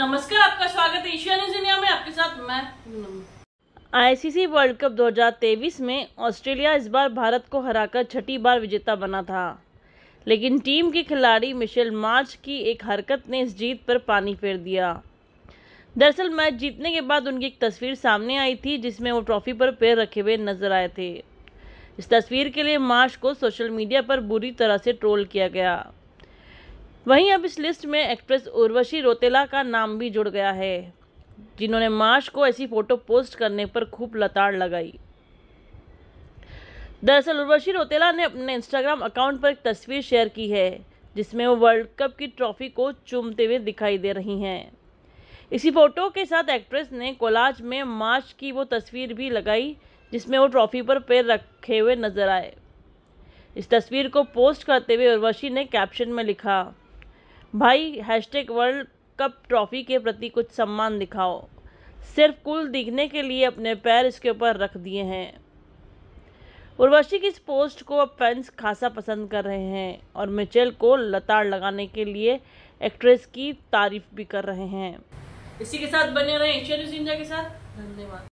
नमस्कार आपका स्वागत है एशिया न्यूज इंडिया में आपके साथ मैं आईसीसी वर्ल्ड कप 2023 में ऑस्ट्रेलिया इस बार भारत को हराकर छठी बार विजेता बना था लेकिन टीम के खिलाड़ी मिशेल मार्च की एक हरकत ने इस जीत पर पानी फेर दिया दरअसल मैच जीतने के बाद उनकी एक तस्वीर सामने आई थी जिसमें वो ट्रॉफी पर पैर रखे हुए नजर आए थे इस तस्वीर के लिए मार्च को सोशल मीडिया पर बुरी तरह से ट्रोल किया गया वहीं अब इस लिस्ट में एक्ट्रेस उर्वशी रोतेला का नाम भी जुड़ गया है जिन्होंने मार्च को ऐसी फोटो पोस्ट करने पर खूब लताड़ लगाई दरअसल उर्वशी रोतेला ने अपने इंस्टाग्राम अकाउंट पर एक तस्वीर शेयर की है जिसमें वो वर्ल्ड कप की ट्रॉफी को चूमते हुए दिखाई दे रही हैं इसी फोटो के साथ एक्ट्रेस ने कोलाज में मार्च की वो तस्वीर भी लगाई जिसमें वो ट्रॉफी पर पैर रखे हुए नजर आए इस तस्वीर को पोस्ट करते हुए उर्वशी ने कैप्शन में लिखा भाई हैशटैग वर्ल्ड कप ट्रॉफी के प्रति कुछ सम्मान दिखाओ सिर्फ कुल दिखने के लिए अपने पैर इसके ऊपर रख दिए हैं उर्वशी की इस पोस्ट को अब फैंस खासा पसंद कर रहे हैं और मिचेल को लताड़ लगाने के लिए एक्ट्रेस की तारीफ भी कर रहे हैं इसी के साथ बने रहे इंडिया के साथ धन्यवाद